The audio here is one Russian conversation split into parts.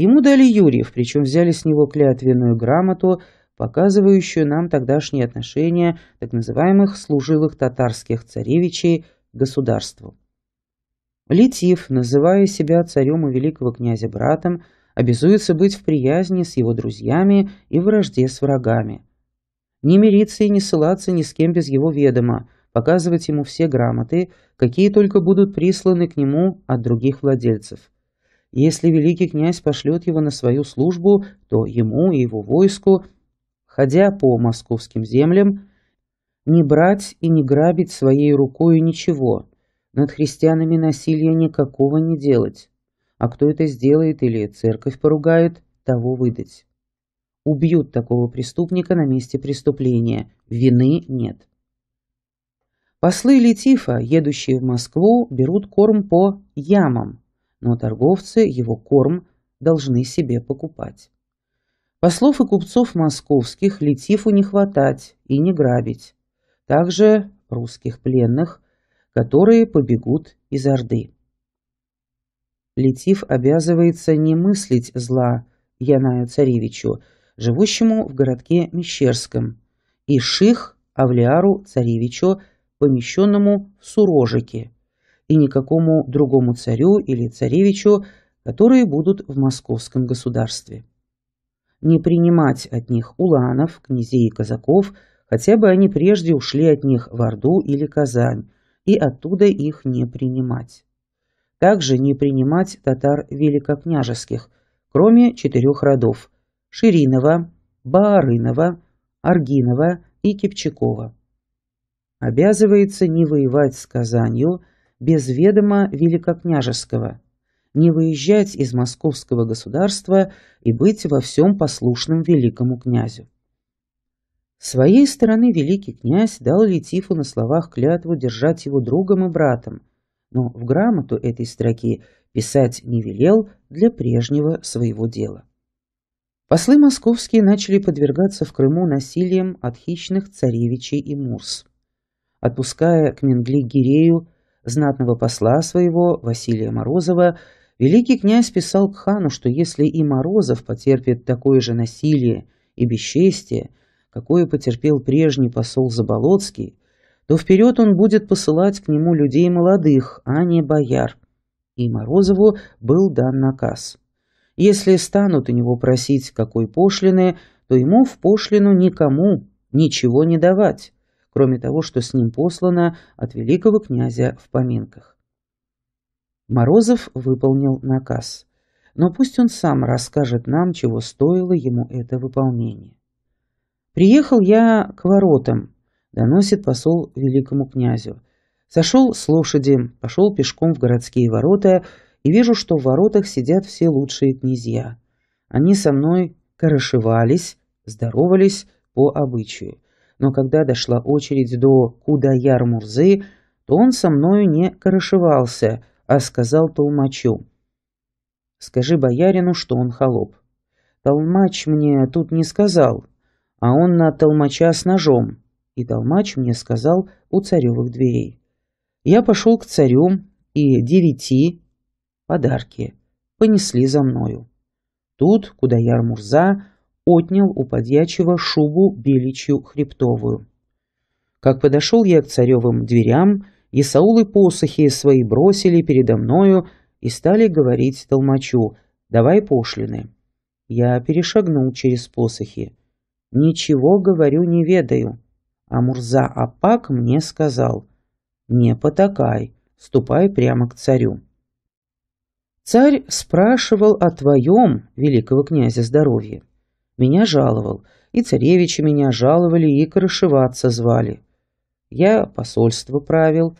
Ему дали Юрьев, причем взяли с него клятвенную грамоту, показывающую нам тогдашние отношения так называемых служилых татарских царевичей к государству. Летив, называя себя царем и великого князя братом, обязуется быть в приязни с его друзьями и в вражде с врагами. Не мириться и не ссылаться ни с кем без его ведома, показывать ему все грамоты, какие только будут присланы к нему от других владельцев – если великий князь пошлет его на свою службу, то ему и его войску, ходя по московским землям, не брать и не грабить своей рукой ничего, над христианами насилия никакого не делать, а кто это сделает или церковь поругает, того выдать. Убьют такого преступника на месте преступления, вины нет. Послы Летифа, едущие в Москву, берут корм по ямам, но торговцы его корм должны себе покупать. Послов и купцов московских Летифу не хватать и не грабить. Также русских пленных, которые побегут из Орды. Летиф обязывается не мыслить зла Янаю царевичу, живущему в городке Мещерском, и ших Авлиару царевичу, помещенному в Сурожике, и никакому другому царю или царевичу, которые будут в московском государстве. Не принимать от них уланов, князей и казаков, хотя бы они прежде ушли от них в Орду или Казань, и оттуда их не принимать. Также не принимать татар великокняжеских, кроме четырех родов – Ширинова, Баарынова, Аргинова и Кипчакова. Обязывается не воевать с Казанью – без ведома великокняжеского, не выезжать из московского государства и быть во всем послушным великому князю. С своей стороны великий князь дал Летифу на словах клятву держать его другом и братом, но в грамоту этой строки писать не велел для прежнего своего дела. Послы московские начали подвергаться в Крыму насилием от хищных царевичей и мурс. Отпуская к Менгли Гирею, знатного посла своего, Василия Морозова, великий князь писал к хану, что если и Морозов потерпит такое же насилие и бесчестие, какое потерпел прежний посол Заболоцкий, то вперед он будет посылать к нему людей молодых, а не бояр. И Морозову был дан наказ. Если станут у него просить какой пошлины, то ему в пошлину никому ничего не давать, кроме того, что с ним послано от великого князя в поминках. Морозов выполнил наказ, но пусть он сам расскажет нам, чего стоило ему это выполнение. «Приехал я к воротам», — доносит посол великому князю. «Сошел с лошади, пошел пешком в городские ворота и вижу, что в воротах сидят все лучшие князья. Они со мной корошевались, здоровались по обычаю но когда дошла очередь до Кудаяр-Мурзы, то он со мною не корешевался, а сказал Толмачу. «Скажи боярину, что он холоп». «Толмач мне тут не сказал, а он на Толмача с ножом». И Толмач мне сказал у царевых дверей. Я пошел к царю, и девяти подарки понесли за мною. Тут Кудаяр-Мурза отнял у подьячего шубу беличью хребтовую. Как подошел я к царевым дверям, Исаулы посохи свои бросили передо мною и стали говорить толмачу «давай пошлины». Я перешагнул через посохи. «Ничего, говорю, не ведаю». А Мурза Апак мне сказал «не потакай, ступай прямо к царю». Царь спрашивал о твоем, великого князя, здоровье. Меня жаловал, и царевичи меня жаловали, и крышеваться звали. Я посольство правил,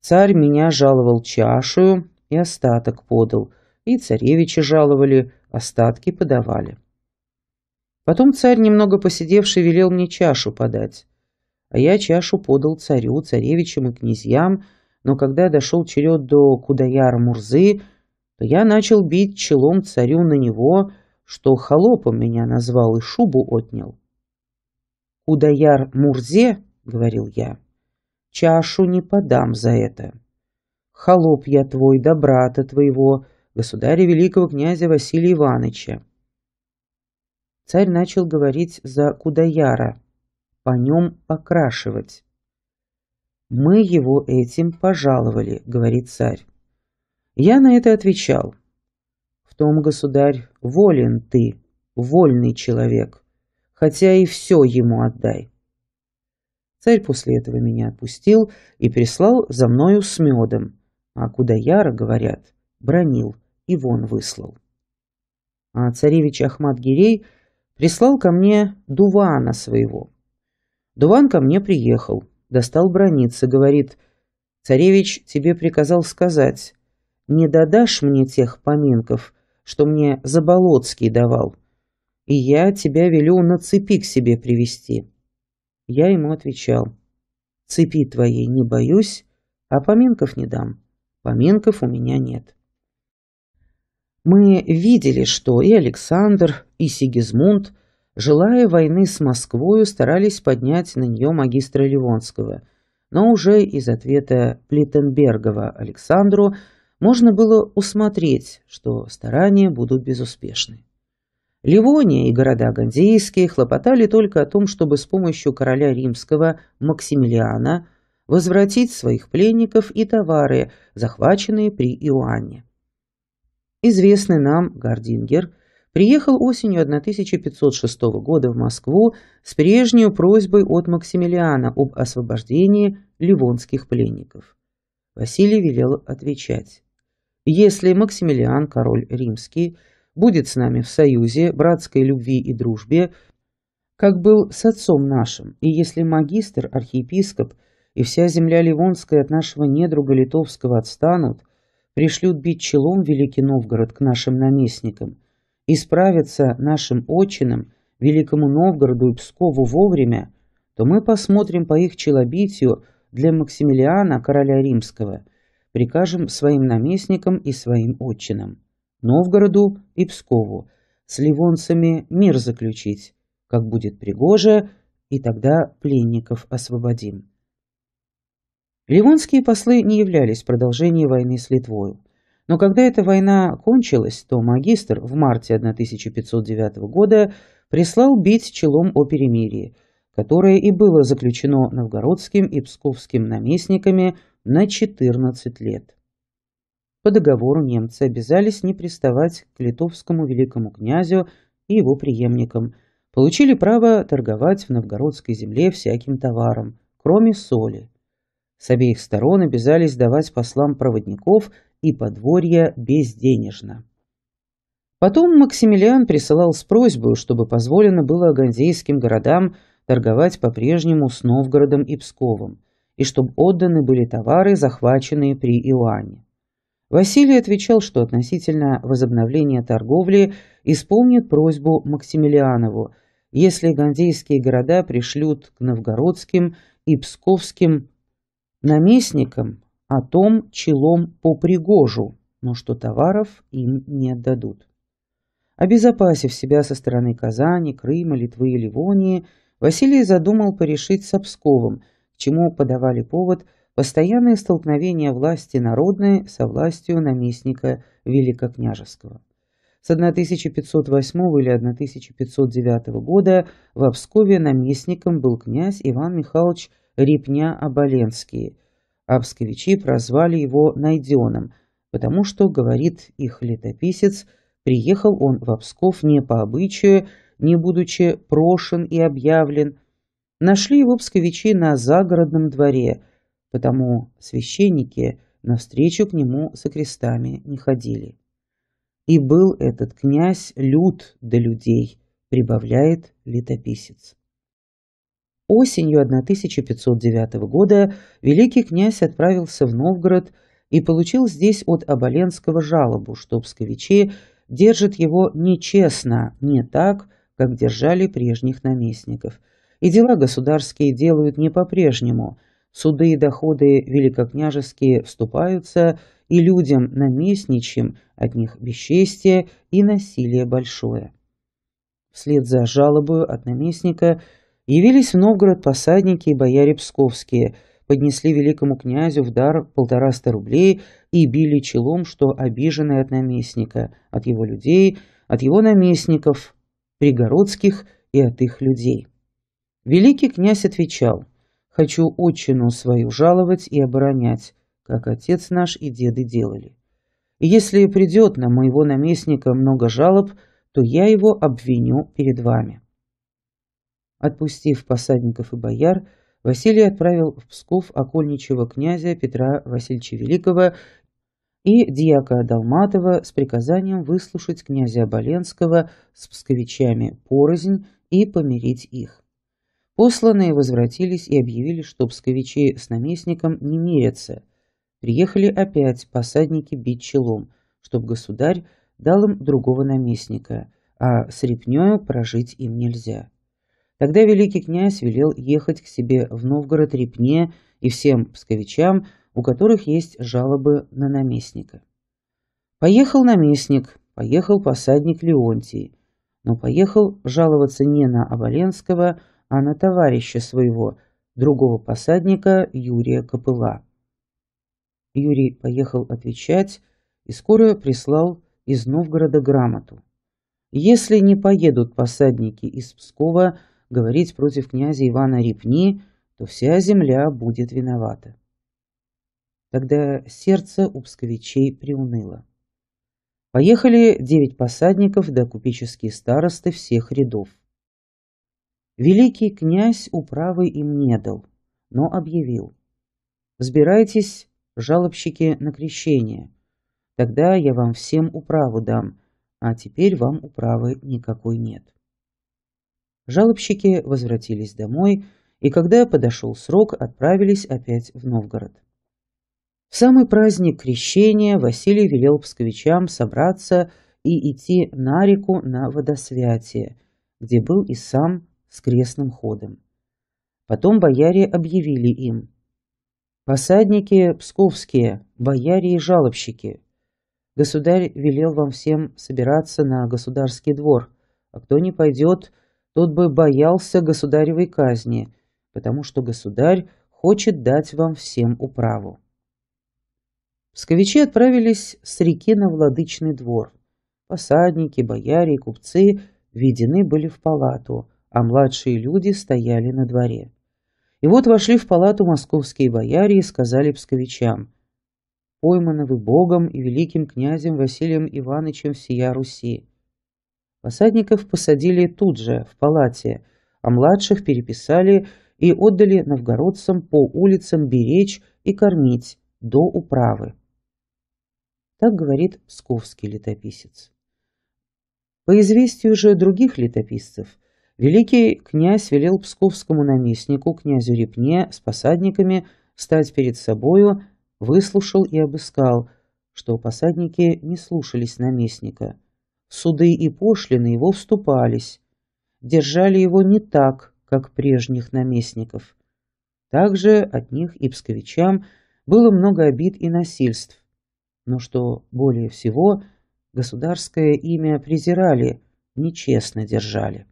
царь меня жаловал чашу и остаток подал, и царевичи жаловали, остатки подавали. Потом царь, немного посидевший, велел мне чашу подать. А я чашу подал царю, царевичам и князьям, но когда дошел черед до Кудаяра Мурзы, то я начал бить челом царю на него, что холопом меня назвал и шубу отнял. «Кудаяр Мурзе», — говорил я, — «чашу не подам за это. Холоп я твой да брата твоего, государя великого князя Василия Ивановича». Царь начал говорить за Кудаяра, по нем покрашивать. «Мы его этим пожаловали», — говорит царь. Я на это отвечал. В том, государь, волен ты, вольный человек, хотя и все ему отдай. Царь после этого меня отпустил и прислал за мною с медом, а куда яро, говорят, бронил и вон выслал. А царевич Ахмат Гирей прислал ко мне дувана своего. Дуван ко мне приехал, достал броницы, говорит, «Царевич тебе приказал сказать, не додашь мне тех поминков, что мне Заболоцкий давал. И я тебя велю на цепи к себе привести. Я ему отвечал. Цепи твоей не боюсь, а поминков не дам. Поминков у меня нет. Мы видели, что и Александр, и Сигизмунд, желая войны с Москвою, старались поднять на нее магистра Ливонского, но уже из ответа Плиттенбергова Александру – можно было усмотреть, что старания будут безуспешны. Ливония и города Гандейские хлопотали только о том, чтобы с помощью короля римского Максимилиана возвратить своих пленников и товары, захваченные при Иоанне. Известный нам Гардингер приехал осенью 1506 года в Москву с прежней просьбой от Максимилиана об освобождении ливонских пленников. Василий велел отвечать. Если Максимилиан, король римский, будет с нами в союзе, братской любви и дружбе, как был с отцом нашим, и если магистр, архиепископ и вся земля Ливонская от нашего недруга литовского отстанут, пришлют бить челом Великий Новгород к нашим наместникам, и справятся нашим отчинам, Великому Новгороду и Пскову вовремя, то мы посмотрим по их челобитию для Максимилиана, короля римского – прикажем своим наместникам и своим отчинам, Новгороду и Пскову, с ливонцами мир заключить, как будет пригоже, и тогда пленников освободим. Ливонские послы не являлись продолжением войны с Литвою. Но когда эта война кончилась, то магистр в марте 1509 года прислал бить челом о перемирии, которое и было заключено новгородским и псковским наместниками на 14 лет. По договору немцы обязались не приставать к литовскому великому князю и его преемникам, получили право торговать в новгородской земле всяким товаром, кроме соли. С обеих сторон обязались давать послам проводников и подворья безденежно. Потом Максимилиан присылал с просьбой, чтобы позволено было агандейским городам торговать по-прежнему с Новгородом и Псковом – и чтобы отданы были товары, захваченные при Иоанне. Василий отвечал, что относительно возобновления торговли исполнит просьбу Максимилианову, если гандейские города пришлют к новгородским и псковским наместникам о а том челом по Пригожу, но что товаров им не отдадут. Обезопасив себя со стороны Казани, Крыма, Литвы и Ливонии, Василий задумал порешить с Псковом чему подавали повод постоянные столкновения власти народной со властью наместника Великокняжеского. С 1508 или 1509 года в Обскове наместником был князь Иван Михайлович Репня-Оболенский. Обсковичи прозвали его Найденом, потому что, говорит их летописец, приехал он в Обсков не по обычаю, не будучи прошен и объявлен, нашли его псковичи на загородном дворе, потому священники навстречу к нему со крестами не ходили. И был этот князь лют до людей, прибавляет летописец. Осенью 1509 года великий князь отправился в Новгород и получил здесь от Оболенского жалобу, что псковичи держат его нечестно, не так, как держали прежних наместников – и дела государские делают не по-прежнему. Суды и доходы великокняжеские вступаются, и людям наместничим от них бесчестие и насилие большое. Вслед за жалобою от наместника явились в Новгород посадники и бояре псковские, поднесли великому князю в дар полтораста рублей и били челом, что обиженные от наместника, от его людей, от его наместников, пригородских и от их людей. Великий князь отвечал, «Хочу отчину свою жаловать и оборонять, как отец наш и деды делали. если придет на моего наместника много жалоб, то я его обвиню перед вами». Отпустив посадников и бояр, Василий отправил в Псков окольничего князя Петра Васильевича Великого и дьяка Долматова с приказанием выслушать князя Боленского с псковичами порознь и помирить их. Посланные возвратились и объявили, что псковичи с наместником не мирятся. Приехали опять посадники бить челом, чтоб государь дал им другого наместника, а с репнёю прожить им нельзя. Тогда великий князь велел ехать к себе в Новгород репне и всем псковичам, у которых есть жалобы на наместника. Поехал наместник, поехал посадник Леонтий, но поехал жаловаться не на Оболенского, а на товарища своего, другого посадника Юрия Копыла. Юрий поехал отвечать и скоро прислал из Новгорода грамоту. Если не поедут посадники из Пскова говорить против князя Ивана Репни, то вся земля будет виновата. Тогда сердце у псковичей приуныло. Поехали девять посадников да купеческие старосты всех рядов. Великий князь управы им не дал, но объявил. «Взбирайтесь, жалобщики, на крещение. Тогда я вам всем управу дам, а теперь вам управы никакой нет». Жалобщики возвратились домой, и когда подошел срок, отправились опять в Новгород. В самый праздник крещения Василий велел псковичам собраться и идти на реку на водосвятие, где был и сам с крестным ходом. Потом бояре объявили им. «Посадники псковские, бояре и жалобщики. Государь велел вам всем собираться на государский двор, а кто не пойдет, тот бы боялся государевой казни, потому что государь хочет дать вам всем управу». Псковичи отправились с реки на владычный двор. Посадники, бояре и купцы введены были в палату – а младшие люди стояли на дворе. И вот вошли в палату московские бояре и сказали псковичам, пойманы вы богом и великим князем Василием Ивановичем всея Руси. Посадников посадили тут же, в палате, а младших переписали и отдали новгородцам по улицам беречь и кормить до управы. Так говорит псковский летописец. По известию же других летописцев, Великий князь велел псковскому наместнику, князю Репне, с посадниками стать перед собою, выслушал и обыскал, что посадники не слушались наместника. Суды и пошлины его вступались, держали его не так, как прежних наместников. Также от них и псковичам было много обид и насильств. Но что более всего, государское имя презирали, нечестно держали.